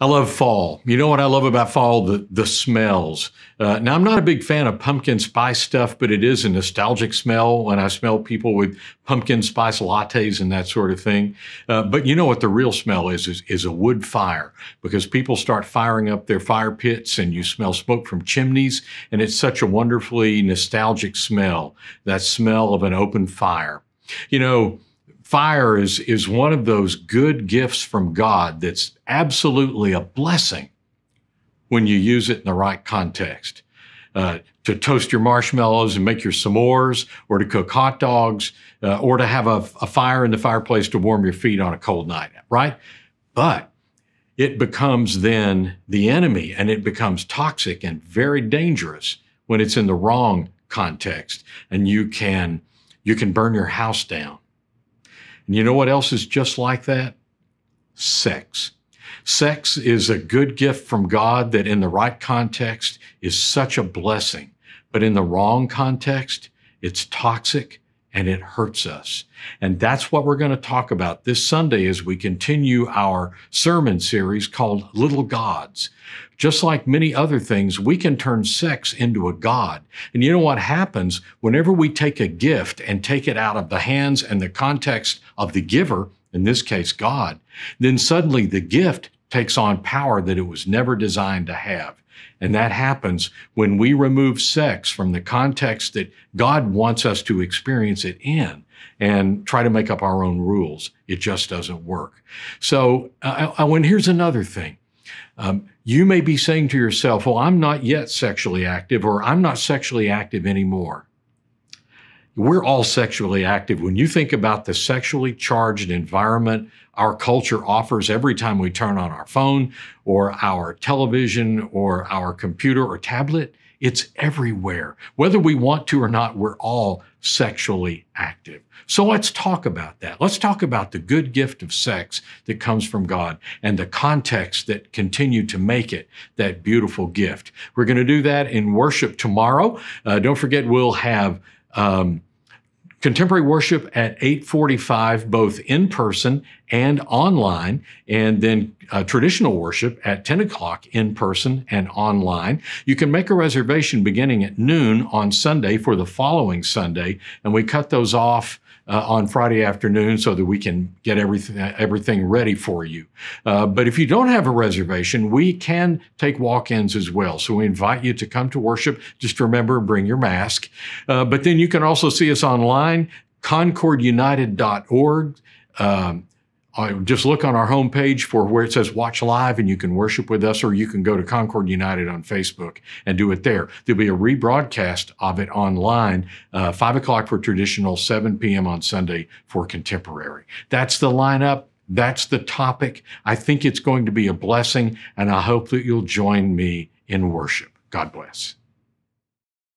I love fall. You know what I love about fall? The, the smells. Uh, now, I'm not a big fan of pumpkin spice stuff, but it is a nostalgic smell when I smell people with pumpkin spice lattes and that sort of thing. Uh, but you know what the real smell is, is, is a wood fire because people start firing up their fire pits and you smell smoke from chimneys. And it's such a wonderfully nostalgic smell, that smell of an open fire. You know, fire is is one of those good gifts from God that's absolutely a blessing when you use it in the right context. Uh, to toast your marshmallows and make your s'mores, or to cook hot dogs, uh, or to have a, a fire in the fireplace to warm your feet on a cold night, right? But it becomes then the enemy and it becomes toxic and very dangerous when it's in the wrong context. And you can, you can burn your house down and you know what else is just like that? Sex. Sex is a good gift from God that in the right context is such a blessing, but in the wrong context, it's toxic and it hurts us. And that's what we're going to talk about this Sunday as we continue our sermon series called Little Gods. Just like many other things, we can turn sex into a God. And you know what happens? Whenever we take a gift and take it out of the hands and the context of the giver, in this case, God, then suddenly the gift takes on power that it was never designed to have. And that happens when we remove sex from the context that God wants us to experience it in and try to make up our own rules. It just doesn't work. So, when uh, uh, oh, here's another thing. Um, you may be saying to yourself, well, I'm not yet sexually active or I'm not sexually active anymore we're all sexually active. When you think about the sexually charged environment our culture offers every time we turn on our phone or our television or our computer or tablet, it's everywhere. Whether we want to or not, we're all sexually active. So let's talk about that. Let's talk about the good gift of sex that comes from God and the context that continue to make it that beautiful gift. We're going to do that in worship tomorrow. Uh, don't forget, we'll have um, Contemporary worship at 845, both in person and online, and then uh, traditional worship at 10 o'clock in person and online. You can make a reservation beginning at noon on Sunday for the following Sunday, and we cut those off uh, on Friday afternoon so that we can get everything uh, everything ready for you. Uh, but if you don't have a reservation, we can take walk-ins as well. So we invite you to come to worship. Just remember, bring your mask. Uh, but then you can also see us online online, concordunited.org. Um, uh, just look on our homepage for where it says watch live and you can worship with us or you can go to concord united on facebook and do it there there'll be a rebroadcast of it online uh, 5 o'clock for traditional 7 p.m on sunday for contemporary that's the lineup that's the topic i think it's going to be a blessing and i hope that you'll join me in worship god bless